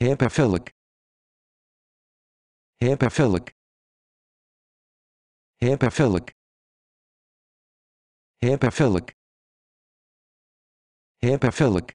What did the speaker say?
Hypervelic. Hypervelic. Hypervelic. Hypervelic. Hypervelic.